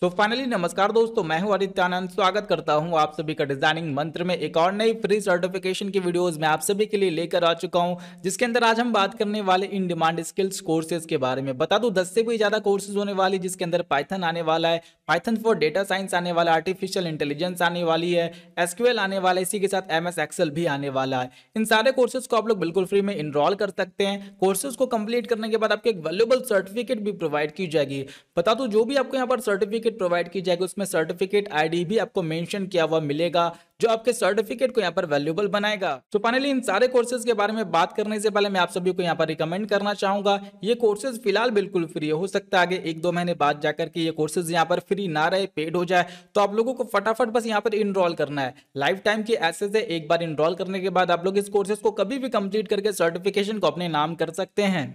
so finally नमस्कार दोस्तों मैं हूं आदित्यानंद स्वागत करता हूं आप सभी का डिजाइनिंग मंत्र में एक और नई फ्री सर्टिफिकेशन की वीडियोस मैं आप सभी के लिए लेकर आ चुका हूं जिसके अंदर आज हम बात करने वाले इन डिमांड स्किल्स कोर्सेज के बारे में बता दूं दस से भी ज्यादा कोर्सेज होने वाली जिसके अंदर पाइथन आने वाला है पाइथन फॉर डेटा साइंस आने वाला आर्टिफिशियल इंटेलिजेंस आने वाली है एसक्यूएल आने वाला है इसी के साथ एम एक्सेल भी आने वाला है इन सारे कोर्सेज को आप लोग बिल्कुल फ्री में इनरोल कर सकते हैं कोर्सेज को कंप्लीट करने के बाद आपको एक वेल्यूबल सर्टिफिकेट भी प्रोवाइड की जाएगी बता दू जो भी आपको यहाँ पर सर्टिफिकेट सर्टिफिकेट प्रोवाइड की जाएगी उसमें सर्टिफिकेट आईडी भी आपको मेंशन किया हुआ मिलेगा जो आपके सर्टिफिकेट को यहाँ पर वैल्यूबल बनाएगा तो फाइनली इन सारे कोर्सेज के बारे में बात करने से पहले मैं आप सभी को यहाँ पर रिकमेंड करना चाहूंगा ये कोर्सेज फिलहाल बिल्कुल फ्री हो सकता है आगे एक दो महीने बाद जाकर के ये कोर्सेज यहाँ पर फ्री ना रहे पेड हो जाए तो आप लोगों को फटाफट बस यहाँ पर इनरोल करना है लाइफ टाइम की एसेज है एक बार इनरोल करने के बाद आप लोग इस कोर्सेज को कभी भी कंप्लीट करके सर्टिफिकेशन को अपने नाम कर सकते हैं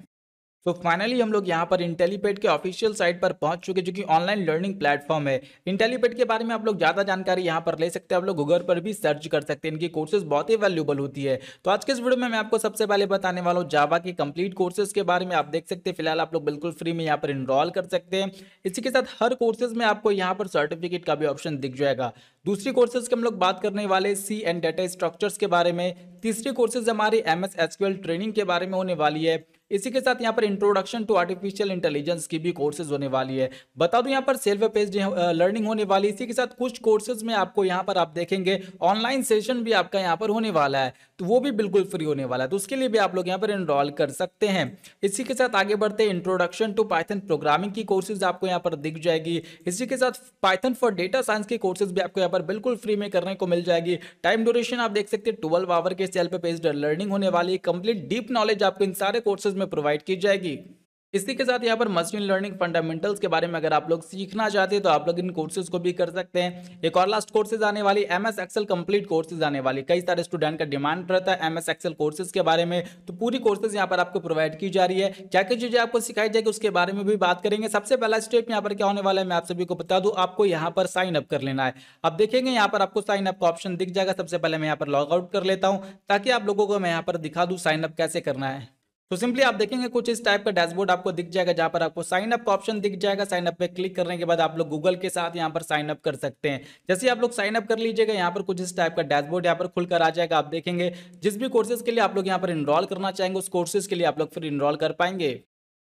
तो फाइनली हम लोग यहाँ पर इंटेलीपेड के ऑफिशियल साइट पर पहुंच चुके जो कि ऑनलाइन लर्निंग प्लेटफॉर्म है इंटेलीपेड के बारे में आप लोग ज़्यादा जानकारी यहाँ पर ले सकते हैं आप लोग गूगल पर भी सर्च कर सकते हैं इनकी कोर्सेज बहुत ही वैल्यूबल होती है तो आज के इस वीडियो में मैं आपको सबसे पहले बताने वाला हूँ जावा की कंप्लीट कोर्सेज के बारे में आप देख सकते हैं फिलहाल आप लोग बिल्कुल फ्री में यहाँ पर इनरॉल कर सकते हैं इसी के साथ हर कोर्सेज में आपको यहाँ पर सर्टिफिकेट का भी ऑप्शन दिख जाएगा दूसरी कोर्सेज के हम लोग बात करने वाले सी एंड डाटा स्ट्रक्चर्स के बारे में तीसरी कोर्सेज हमारी एम एस ट्रेनिंग के बारे में होने वाली है इसी के साथ यहाँ पर इंट्रोडक्शन टू आर्टिफिशियल इंटेलिजेंस की भी कोर्सेज होने वाली है बता दूं यहाँ पर सेल्फ पेज लर्निंग होने वाली इसी के साथ कुछ कोर्सेज में आपको यहाँ पर आप देखेंगे ऑनलाइन सेशन भी आपका यहाँ पर होने वाला है तो वो भी बिल्कुल फ्री होने वाला है तो उसके लिए भी आप लोग यहाँ पर इनरोल कर सकते हैं इसी के साथ आगे बढ़ते इंट्रोडक्शन टू पाइथन प्रोग्रामिंग की कोर्सेज आपको यहाँ पर दिख जाएगी इसी के साथ पाइथन फॉर डेटा साइंस की कोर्सेज भी आपको यहाँ पर बिल्कुल फ्री में करने को मिल जाएगी टाइम ड्यूरेशन आप देख सकते हैं ट्वेल्व आवर के सेल्फ पेज लर्निंग होने वाली है कंप्लीट डीप नॉलेज आपको इन सारे कोर्सेज में प्रोवाइड की जाएगी इसी के साथ यहाँ पर मशीन लर्निंग फंडामेंटल्स के बारे में अगर आप लोग सीखना चाहते हैं तो आप लोग इन कोर्सेज को भी कर सकते हैं एक और लास्ट कोर्सेज आने वाली M S Excel complete courses आने वाली कई सारे स्टूडेंट का डिमांड रहता है एम एस एक्सेल कोर्सेज के बारे में तो पूरी कोर्सेज यहाँ पर आपको प्रोवाइड की जा रही है क्या क्या चीज़ें आपको सिखाई जाएगी उसके बारे में भी बात करेंगे सबसे पहला स्टेप यहाँ पर क्या होने वाला है मैं आप सभी को बता दूँ आपको यहाँ पर साइन अप कर लेना है अब देखेंगे यहाँ पर आपको साइन अप का ऑप्शन दिख जाएगा सबसे पहले मैं यहाँ पर लॉग आउट कर लेता हूँ ताकि आप लोगों को मैं यहाँ पर दिखा दूँ साइन अप कैसे करना है तो सिंपली आप देखेंगे कुछ इस टाइप का डैशबोर्ड आपको दिख जाएगा जहां पर आपको साइन अप का ऑप्शन दिख जाएगा साइन अप पे क्लिक करने के बाद आप लोग गूगल के साथ यहां पर साइन अप कर सकते हैं जैसे आप लोग साइन अप कर लीजिएगा यहां पर कुछ इस टाइप का डैशबोर्ड यहाँ पर खुलकर आ जाएगा आप देखेंगे जिस भी कोर्सेज के लिए आप लोग यहाँ पर इनरोल करना चाहेंगे उस कोर्सेज के लिए आप लोग फिर इनरोल कर पाएंगे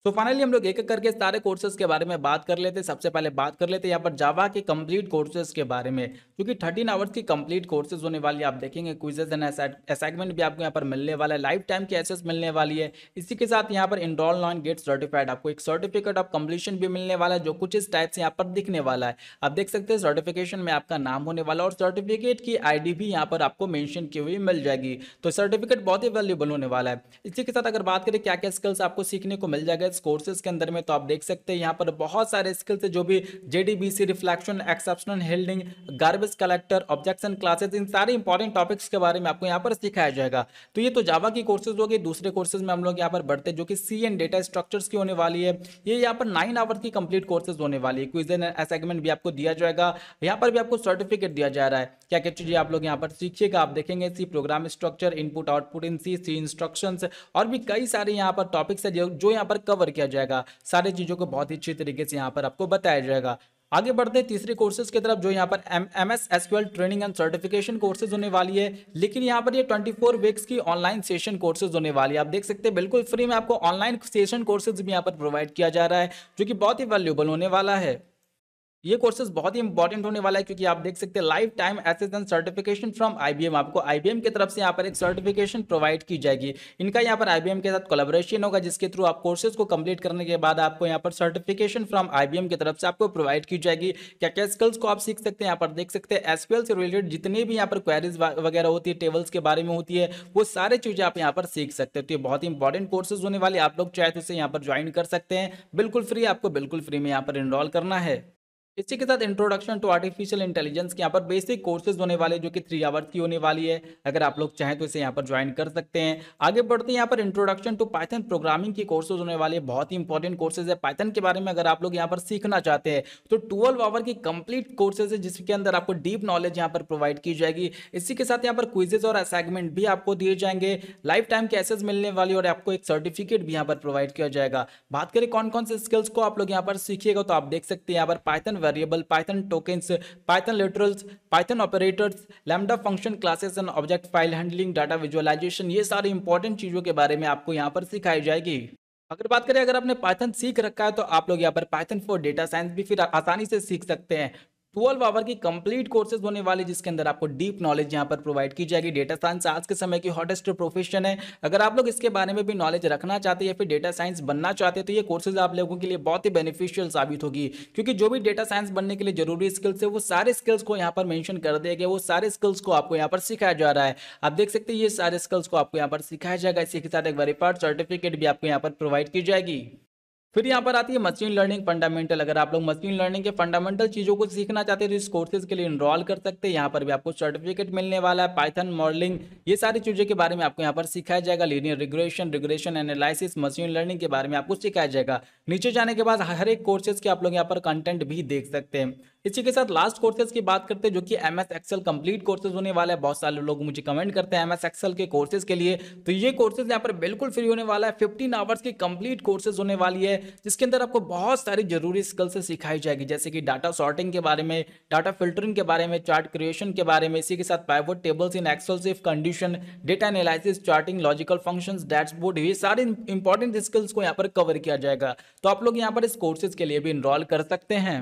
तो फाइनली हम लोग एक एक करके सारे कोर्सेज के बारे में बात कर लेते हैं सबसे पहले बात कर लेते हैं यहाँ पर जावा के कंप्लीट कोर्सेज के बारे में क्योंकि थर्टीन आवर्स की कंप्लीट कोर्सेज होने वाली है आप देखेंगे क्विजेज एंड असाइनमेंट भी आपको यहाँ पर मिलने वाला है लाइफ टाइम की एसेस मिलने वाली है इसी के साथ यहाँ पर इंडोल नॉन गेट सर्टिफाइड आपको एक सर्टिफिकेट ऑफ कंप्लीशन भी मिलने वाला है जो कुछ इस टाइप से यहाँ पर दिखने वाला है आप देख सकते हैं सर्टिफिकेशन में आपका नाम होने वाला और सर्टिफिकेट की आई भी यहाँ पर आपको मैंशन की हुई मिल जाएगी तो सर्टिफिकेट बहुत ही वैल्यूबल होने वाला है इसी के साथ अगर बात करें क्या क्या स्किल्स आपको सीखने को मिल जाएगा एस कोर्सेज के अंदर में तो आप देख सकते हैं यहाँ पर बहुत सारे स्किल्स है जो भी JDBC reflection exceptional handling garbage collector objection classes इन सारे इंपॉर्टेंट टॉपिक्स के बारे में आपको यहाँ पर सिखाया जाएगा तो ये तो जावा की कोर्सेज होगी दूसरे कोर्सेज में हम लोग यहाँ पर बढ़ते जो कि सी एंड डेटा स्ट्रक्चर्स की होने वाली है ये यहाँ पर नाइन आवर की कंप्लीट कोर्सेज होने वाली है क्विजन एंड भी आपको दिया जाएगा यहाँ पर भी आपको सर्टिफिकेट दिया जा रहा है क्या क्या चीज़ें आप लोग यहाँ पर सीखिएगा आप देखेंगे C program structure input output in C C instruction और भी कई सारे यहाँ पर टॉपिक्स है जो यहाँ पर कवर कवर किया जाएगा सारी चीज़ों को बहुत ही अच्छी तरीके से यहाँ पर आपको बताया जाएगा आगे बढ़ते हैं तीसरे कोर्सेज की तरफ जो यहाँ पर M S S training and certification courses होने वाली है लेकिन यहाँ पर ये 24 वीक्स की ऑनलाइन सेशन कोर्सेज होने वाली है आप देख सकते हैं बिल्कुल फ्री में आपको ऑनलाइन सेशन कोर्सेज भी यहाँ पर प्रोवाइड किया जा रहा है जो कि बहुत ही वैल्यूबल होने वाला है ये कोर्सेज बहुत ही इंपॉर्टेंट होने वाला है क्योंकि आप देख सकते हैं lifetime assistant certification from IBM आपको आईबीएम की तरफ से यहाँ पर एक सर्टिफिकेशन प्रोवाइड की जाएगी इनका यहाँ पर आईबीएम के साथ कोलेबोरेशन होगा जिसके थ्रू आप कोर्सेज को कंप्लीट करने के बाद आपको यहाँ पर सर्टिफिकेशन फ्रॉम आईबीएम की तरफ से आपको प्रोवाइड की जाएगी क्या क्या स्किल्स को आप सीख सकते हैं यहाँ पर देख सकते हैं एसक्यूएल से रिलेटेड जितने भी यहाँ पर क्वेरीज वगैरह होती है टेबल्स के बारे में होती है वो सारी चीजें आप यहाँ पर सीख सकते हैं तो ये बहुत ही इंपॉर्टेंट कोर्सेज होने वाले आप लोग चाहे तो उसे यहाँ पर ज्वाइन कर सकते हैं बिल्कुल फ्री आपको बिल्कुल फ्री में यहाँ पर इनरोल करना है इसी के साथ इंट्रोडक्शन टू आर्टिफिशियल इंटेलिजेंस के यहाँ पर बेसिक कोर्सेज होने वाले जो कि थ्री आवर्स की होने वाली है अगर आप लोग चाहें तो इसे यहाँ पर ज्वाइन कर सकते हैं आगे बढ़ते हैं यहाँ पर इंट्रोडक्शन टू पाइथन प्रोग्रामिंग की कोर्सेज होने वाले बहुत ही इंपॉर्टेंट कोर्सेज है पाइथन के बारे में अगर आप लोग यहाँ पर सीखना चाहते हैं तो ट्वेल्व आवर की कंप्लीट कोर्सेज है जिसके अंदर आपको डीप नॉलेज यहाँ पर प्रोवाइड की जाएगी इसी के साथ यहाँ पर क्विजेज और असाइनमेंट भी आपको दिए जाएंगे लाइफ टाइम के एसेज मिलने वाली और आपको एक सर्टिफिकेट भी यहाँ पर प्रोवाइड किया जाएगा बात करें कौन कौन से स्किल्स को आप लोग यहाँ पर सीखिएगा तो आप देख सकते हैं यहाँ पर Python variable Python tokens Python literals Python operators lambda function classes and object file handling data visualization ये सारी इंपॉर्टेंट चीज़ों के बारे में आपको यहाँ पर सिखाई जाएगी अगर बात करें अगर आपने पाइथन सीख रखा है तो आप लोग यहाँ पर पाइथन फॉर डेटा साइंस भी फिर आसानी से सीख सकते हैं ट्वेल्व आवर की कंप्लीट कोर्सेज होने वाले जिसके अंदर आपको डीप नॉलेज यहाँ पर प्रोवाइड की जाएगी डेटा साइंस आज के समय की हॉटेस्ट प्रोफेशन है अगर आप लोग इसके बारे में भी नॉलेज रखना चाहते हैं या फिर डेटा साइंस बनना चाहते हैं तो ये कोर्सेज आप लोगों के लिए बहुत ही बेनिफिशियल साबित होगी क्योंकि जो भी डेटा साइंस बनने के लिए जरूरी स्किल्स है वो सारे स्किल्स को यहाँ पर मैंशन कर दिया गया वो सारे स्किल्स को आपको यहाँ पर सिखाया जा रहा है आप देख सकते हैं ये सारे स्किल्स को आपको यहाँ पर सिखाया जाएगा इसी के साथ एक वेरीफाइड सर्टिफिकेट भी आपको यहाँ पर प्रोवाइड की जाएगी फिर यहाँ पर आती है मशीन लर्निंग फंडामेंटल अगर आप लोग मशीन लर्निंग के फंडामेंटल चीज़ों को सीखना चाहते हैं तो इस कोर्सेज के लिए इनरॉल कर सकते हैं यहाँ पर भी आपको सर्टिफिकेट मिलने वाला है पाइथन मॉडलिंग ये सारी चीज़ों के बारे में आपको यहाँ पर सिखाया जाएगा linear regression regression analysis machine learning के बारे में आपको सिखाया जाएगा नीचे जाने के बाद हर एक कोर्सेज के आप लोग यहाँ पर कंटेंट भी देख सकते हैं इसी के साथ लास्ट कोर्सेज की बात करते हैं जो कि M S Excel complete courses होने वाला है बहुत सारे लोग मुझे कमेंट करते हैं एम एस एक्सल के कोर्सेज के लिए तो ये कोर्सेज यहाँ पर बिल्कुल फ्री होने वाला है फिफ्टीन आवर्स की कंप्लीट कोर्सेज होने वाली है जिसके अंदर आपको बहुत सारी जरूरी स्किल्स सिखाई जाएगी जैसे कि डाटा सॉर्टिंग के बारे में डाटा फिल्टरिंग के बारे में चार्ट क्रिएशन के बारे में इसी के साथ pivot tables in Excel if condition data analysis charting logical function dashboard ये सारे इंपॉर्टेंट स्किल्स को यहाँ पर कवर किया जाएगा तो आप लोग यहाँ पर इस कोर्सेज के लिए भी इनरॉल कर सकते हैं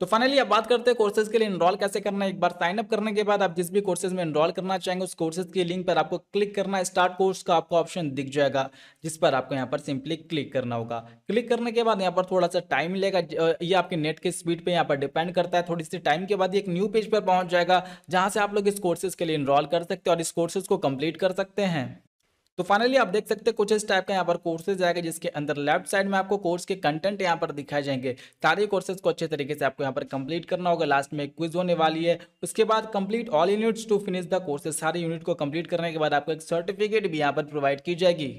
तो फाइनली अब बात करते हैं कोर्सेज के लिए इनरॉल कैसे करना है एक बार साइन अप करने के बाद आप जिस भी कोर्सेज में इनरॉल करना चाहेंगे उस कोर्सेज के लिंक पर आपको क्लिक करना है स्टार्ट कोर्स का आपको ऑप्शन दिख जाएगा जिस पर आपको यहाँ पर सिंपली क्लिक करना होगा क्लिक करने के बाद यहाँ पर थोड़ा सा टाइम मिलेगा ये आपके नेट के स्पीड पर यहाँ पर डिपेंड करता है थोड़ी सी टाइम के बाद एक न्यू पेज पर पहुँच जाएगा जहाँ से आप लोग इस कोर्सेज के लिए इनरॉल कर सकते हैं और इस कोर्सेज को कंप्लीट कर सकते हैं तो फाइनली आप देख सकते हैं कुछ इस टाइप का यहाँ पर कोर्सेज आएगा जिसके अंदर लेफ्ट साइड में आपको कोर्स के कंटेंट यहाँ पर दिखाए जाएंगे सारे कोर्सेज को अच्छे तरीके से आपको यहाँ पर कंप्लीट करना होगा लास्ट में क्विज होने वाली है उसके बाद complete all units to finish the courses सारे यूनिट को कंप्लीट करने के बाद आपको एक सर्टिफिकेट भी यहाँ पर प्रोवाइड की जाएगी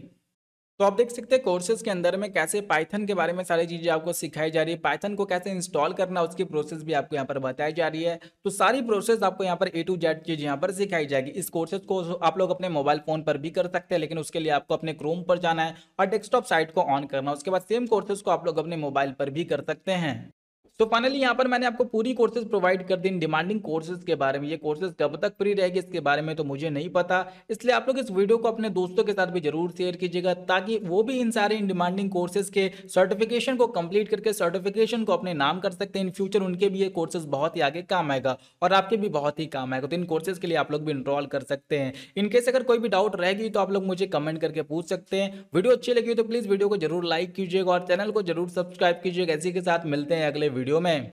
तो आप देख सकते हैं कोर्सेज के अंदर में कैसे पाइथन के बारे में सारी चीज़ें आपको सिखाई जा रही है पाइथन को कैसे इंस्टॉल करना उसकी प्रोसेस भी आपको यहाँ पर बताई जा रही है तो सारी प्रोसेस आपको यहाँ पर ए टू जेड चीज़ यहाँ पर सिखाई जाएगी इस कोर्सेज को आप लोग अपने मोबाइल फोन पर भी कर सकते हैं लेकिन उसके लिए आपको अपने क्रोम पर जाना है और डेस्कटॉप साइट को ऑन करना उसके बाद सेम कोर्सेज को आप लोग अपने मोबाइल पर भी कर सकते हैं तो फाइनली यहाँ पर मैंने आपको पूरी कोर्सेज प्रोवाइड कर दी इन डिमांडिंग कोर्सेज के बारे में ये कोर्सेज कब तक फ्री रहेगी इसके बारे में तो मुझे नहीं पता इसलिए आप लोग इस वीडियो को अपने दोस्तों के साथ भी जरूर शेयर कीजिएगा ताकि वो भी इन सारे इन डिमांडिंग कोर्सेज के सर्टिफिकेशन को कंप्लीट करके सर्टिफिकेशन को अपने नाम कर सकते हैं इन फ्यूचर उनके भी ये कोर्सेज बहुत ही आगे काम आएगा और आपके भी बहुत ही काम आएगा तो इन कोर्सेज के लिए आप लोग भी इनरोल कर सकते हैं इनकेस अगर कोई भी डाउट रहेगी तो आप लोग मुझे कमेंट करके पूछ सकते हैं वीडियो अच्छी लगी तो प्लीज़ वीडियो को जरूर लाइक कीजिएगा और चैनल को जरूर सब्सक्राइब कीजिएगा इसी के साथ मिलते हैं अगले वीडियो वीडियो में